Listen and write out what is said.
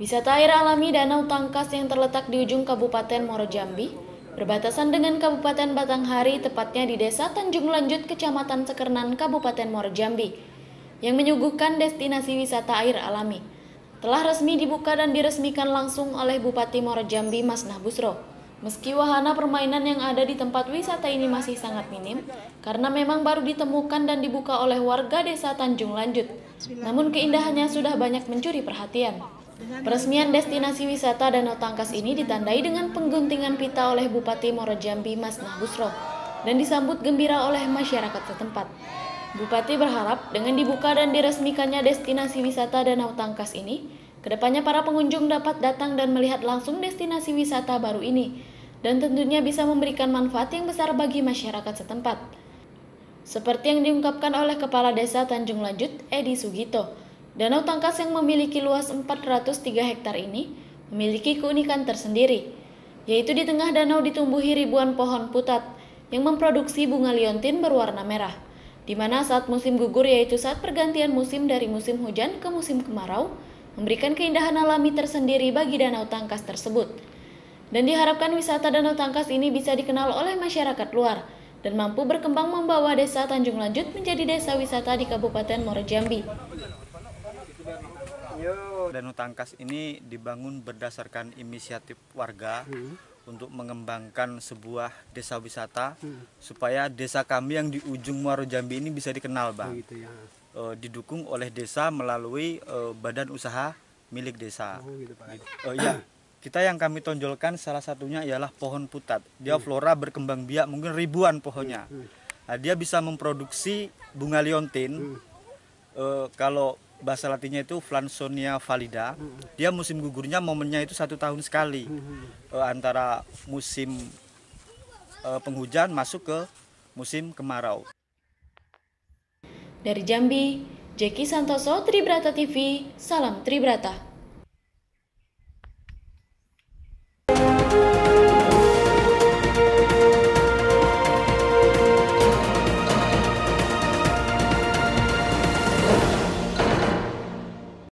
Wisata air alami Danau Tangkas yang terletak di ujung Kabupaten Moro Jambi, berbatasan dengan Kabupaten Batanghari, tepatnya di Desa Tanjung Lanjut, Kecamatan Sekernan, Kabupaten Moro Jambi, yang menyuguhkan destinasi wisata air alami. Telah resmi dibuka dan diresmikan langsung oleh Bupati Moro Jambi, Mas Nahbusro. Meski wahana permainan yang ada di tempat wisata ini masih sangat minim, karena memang baru ditemukan dan dibuka oleh warga desa Tanjung Lanjut. Namun keindahannya sudah banyak mencuri perhatian. Peresmian destinasi wisata Danau Tangkas ini ditandai dengan pengguntingan pita oleh Bupati Jambi Mas Nabusro dan disambut gembira oleh masyarakat setempat. Bupati berharap dengan dibuka dan diresmikannya destinasi wisata Danau Tangkas ini, kedepannya para pengunjung dapat datang dan melihat langsung destinasi wisata baru ini, dan tentunya bisa memberikan manfaat yang besar bagi masyarakat setempat. Seperti yang diungkapkan oleh Kepala Desa Tanjung Lanjut, Edi Sugito, Danau Tangkas yang memiliki luas 403 hektar ini memiliki keunikan tersendiri, yaitu di tengah danau ditumbuhi ribuan pohon putat yang memproduksi bunga liontin berwarna merah, di mana saat musim gugur yaitu saat pergantian musim dari musim hujan ke musim kemarau, memberikan keindahan alami tersendiri bagi Danau Tangkas tersebut. Dan diharapkan wisata Danau Tangkas ini bisa dikenal oleh masyarakat luar dan mampu berkembang membawa desa Tanjung Lanjut menjadi desa wisata di Kabupaten Muara Jambi. Danau Tangkas ini dibangun berdasarkan inisiatif warga hmm. untuk mengembangkan sebuah desa wisata hmm. supaya desa kami yang di ujung Muaro Jambi ini bisa dikenal, Bang. Oh, gitu ya. e, didukung oleh desa melalui e, badan usaha milik desa. Oh, gitu, Pak. E, ya. Kita yang kami tonjolkan salah satunya ialah pohon putat. Dia hmm. flora berkembang biak mungkin ribuan pohonnya. Hmm. hmm. Nah, dia bisa memproduksi bunga liontin. Hmm. E, kalau bahasa Latinnya itu Flansonia valida. Dia musim gugurnya momennya itu satu tahun sekali Uh, antara musim uh, penghujan masuk ke musim kemarau. Dari Jambi, Jeki Santoso, Tribrata TV, salam Tribrata.